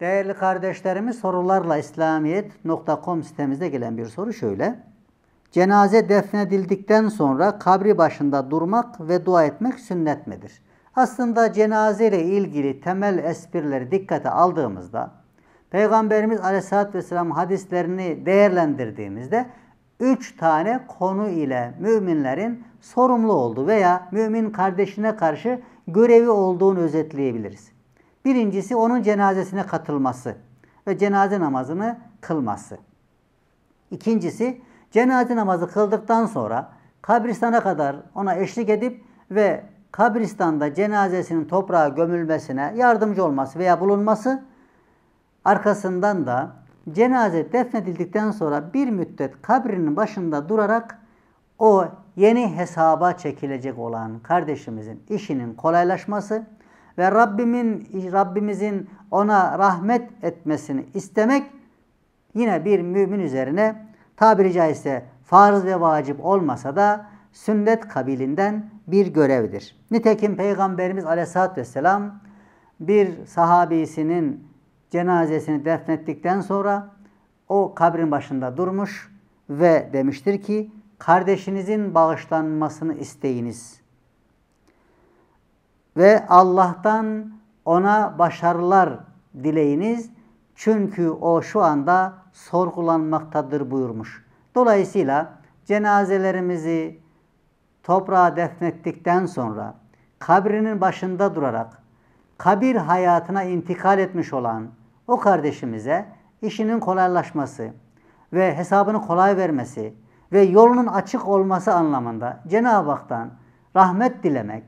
Değerli kardeşlerimiz sorularla İslamiyet.com sitemizde gelen bir soru şöyle. Cenaze defnedildikten sonra kabri başında durmak ve dua etmek sünnet midir? Aslında cenaze ile ilgili temel esprileri dikkate aldığımızda Peygamberimiz Aleyhisselatü Vesselam hadislerini değerlendirdiğimizde üç tane konu ile müminlerin sorumlu olduğu veya mümin kardeşine karşı görevi olduğunu özetleyebiliriz. Birincisi onun cenazesine katılması ve cenaze namazını kılması. İkincisi cenaze namazı kıldıktan sonra kabristana kadar ona eşlik edip ve kabristanda cenazesinin toprağa gömülmesine yardımcı olması veya bulunması arkasından da cenaze defnedildikten sonra bir müddet kabrinin başında durarak o yeni hesaba çekilecek olan kardeşimizin işinin kolaylaşması ve Rabbimin Rabbimizin ona rahmet etmesini istemek yine bir mümin üzerine tabiri caizse farz ve vacip olmasa da sünnet kabilinden bir görevdir. Nitekim Peygamberimiz Aleyhisselatü Vesselam bir sahabisinin cenazesini defnettikten sonra o kabrin başında durmuş ve demiştir ki kardeşinizin bağışlanmasını isteyiniz ve Allah'tan ona başarılar dileyiniz. Çünkü o şu anda sorgulanmaktadır buyurmuş. Dolayısıyla cenazelerimizi toprağa defnettikten sonra kabrinin başında durarak kabir hayatına intikal etmiş olan o kardeşimize işinin kolaylaşması ve hesabını kolay vermesi ve yolunun açık olması anlamında Cenab-ı Hak'tan rahmet dilemek,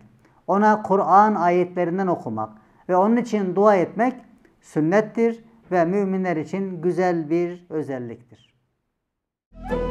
ona Kur'an ayetlerinden okumak ve onun için dua etmek sünnettir ve müminler için güzel bir özelliktir. Müzik